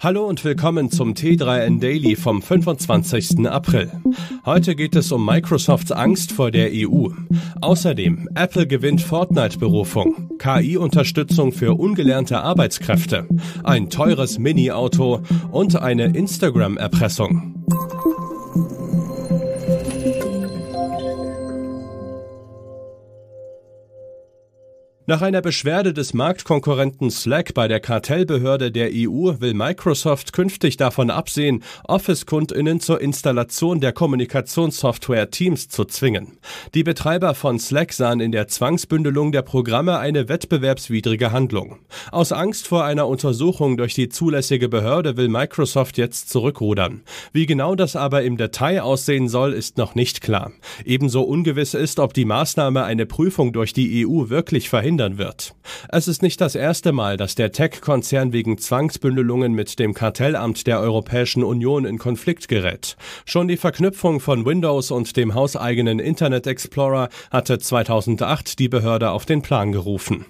Hallo und willkommen zum T3N Daily vom 25. April. Heute geht es um Microsofts Angst vor der EU. Außerdem, Apple gewinnt Fortnite-Berufung, KI-Unterstützung für ungelernte Arbeitskräfte, ein teures Mini-Auto und eine Instagram-Erpressung. Nach einer Beschwerde des Marktkonkurrenten Slack bei der Kartellbehörde der EU will Microsoft künftig davon absehen, Office-Kundinnen zur Installation der Kommunikationssoftware Teams zu zwingen. Die Betreiber von Slack sahen in der Zwangsbündelung der Programme eine wettbewerbswidrige Handlung. Aus Angst vor einer Untersuchung durch die zulässige Behörde will Microsoft jetzt zurückrudern. Wie genau das aber im Detail aussehen soll, ist noch nicht klar. Ebenso ungewiss ist, ob die Maßnahme eine Prüfung durch die EU wirklich verhindert verhindern wird. Es ist nicht das erste Mal, dass der Tech-Konzern wegen Zwangsbündelungen mit dem Kartellamt der Europäischen Union in Konflikt gerät. Schon die Verknüpfung von Windows und dem hauseigenen Internet Explorer hatte 2008 die Behörde auf den Plan gerufen.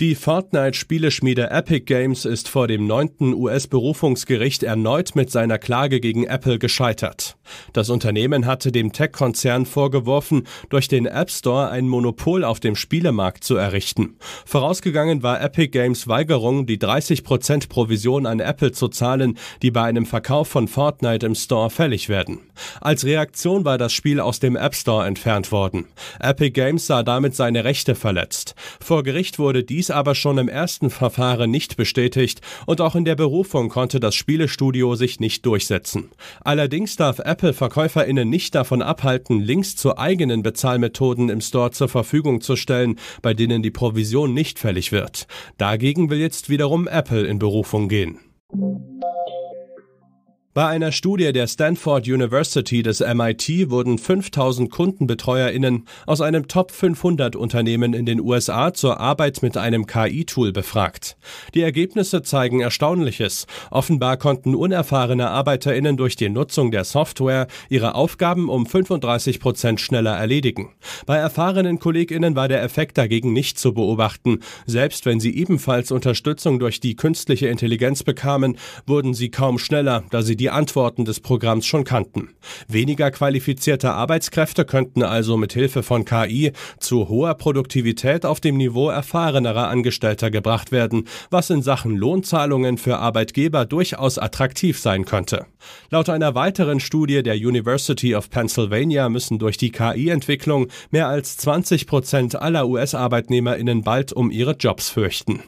Die Fortnite-Spieleschmiede Epic Games ist vor dem 9. US-Berufungsgericht erneut mit seiner Klage gegen Apple gescheitert. Das Unternehmen hatte dem Tech-Konzern vorgeworfen, durch den App Store ein Monopol auf dem Spielemarkt zu errichten. Vorausgegangen war Epic Games Weigerung, die 30% Provision an Apple zu zahlen, die bei einem Verkauf von Fortnite im Store fällig werden. Als Reaktion war das Spiel aus dem App Store entfernt worden. Epic Games sah damit seine Rechte verletzt. Vor Gericht wurde dies aber schon im ersten Verfahren nicht bestätigt und auch in der Berufung konnte das Spielestudio sich nicht durchsetzen. Allerdings darf Apple Apple VerkäuferInnen nicht davon abhalten, Links zu eigenen Bezahlmethoden im Store zur Verfügung zu stellen, bei denen die Provision nicht fällig wird. Dagegen will jetzt wiederum Apple in Berufung gehen. Bei einer Studie der Stanford University des MIT wurden 5000 Kundenbetreuerinnen aus einem Top 500 Unternehmen in den USA zur Arbeit mit einem KI-Tool befragt. Die Ergebnisse zeigen Erstaunliches. Offenbar konnten unerfahrene Arbeiterinnen durch die Nutzung der Software ihre Aufgaben um 35 Prozent schneller erledigen. Bei erfahrenen KollegInnen war der Effekt dagegen nicht zu beobachten. Selbst wenn sie ebenfalls Unterstützung durch die künstliche Intelligenz bekamen, wurden sie kaum schneller, da sie die Antworten des Programms schon kannten. Weniger qualifizierte Arbeitskräfte könnten also mit Hilfe von KI zu hoher Produktivität auf dem Niveau erfahrenerer Angestellter gebracht werden, was in Sachen Lohnzahlungen für Arbeitgeber durchaus attraktiv sein könnte. Laut einer weiteren Studie der University of Pennsylvania müssen durch die KI-Entwicklung mehr als 20 Prozent aller US-ArbeitnehmerInnen bald um ihre Jobs fürchten.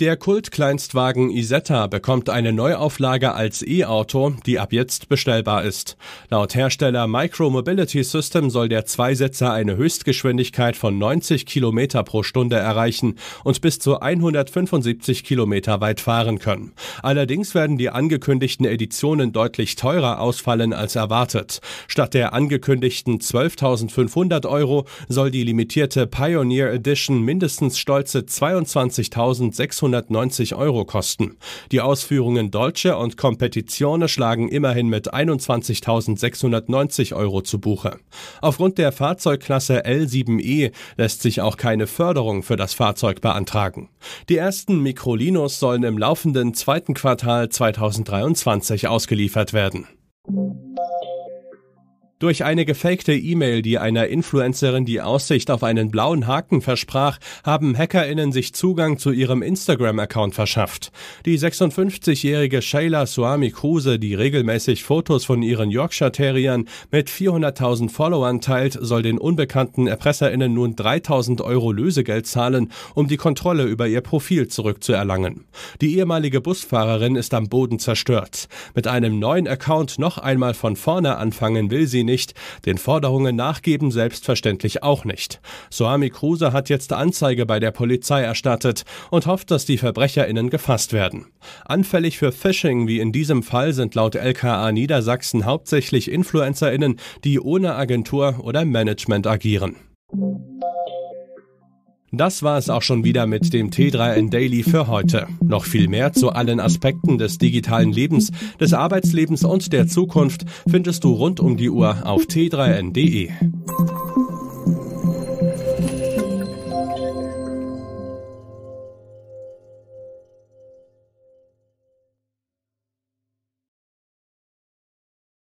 Der Kultkleinstwagen Isetta bekommt eine Neuauflage als E-Auto, die ab jetzt bestellbar ist. Laut Hersteller Micro Mobility System soll der Zweisitzer eine Höchstgeschwindigkeit von 90 Kilometer pro Stunde erreichen und bis zu 175 Kilometer weit fahren können. Allerdings werden die angekündigten Editionen deutlich teurer ausfallen als erwartet. Statt der angekündigten 12.500 Euro soll die limitierte Pioneer Edition mindestens stolze 22.600 690 Euro kosten. Die Ausführungen Deutsche und Competizione schlagen immerhin mit 21.690 Euro zu Buche. Aufgrund der Fahrzeugklasse L7e lässt sich auch keine Förderung für das Fahrzeug beantragen. Die ersten Mikrolinos sollen im laufenden zweiten Quartal 2023 ausgeliefert werden. Durch eine gefakte E-Mail, die einer Influencerin die Aussicht auf einen blauen Haken versprach, haben HackerInnen sich Zugang zu ihrem Instagram-Account verschafft. Die 56-jährige Shayla Suami Kruse, die regelmäßig Fotos von ihren Yorkshire Terriern mit 400.000 Followern teilt, soll den unbekannten ErpresserInnen nun 3.000 Euro Lösegeld zahlen, um die Kontrolle über ihr Profil zurückzuerlangen. Die ehemalige Busfahrerin ist am Boden zerstört. Mit einem neuen Account noch einmal von vorne anfangen will sie sie nicht, den Forderungen nachgeben selbstverständlich auch nicht. Soami Kruse hat jetzt Anzeige bei der Polizei erstattet und hofft, dass die VerbrecherInnen gefasst werden. Anfällig für Phishing wie in diesem Fall sind laut LKA Niedersachsen hauptsächlich InfluencerInnen, die ohne Agentur oder Management agieren. Das war es auch schon wieder mit dem T3N Daily für heute. Noch viel mehr zu allen Aspekten des digitalen Lebens, des Arbeitslebens und der Zukunft findest du rund um die Uhr auf t3n.de.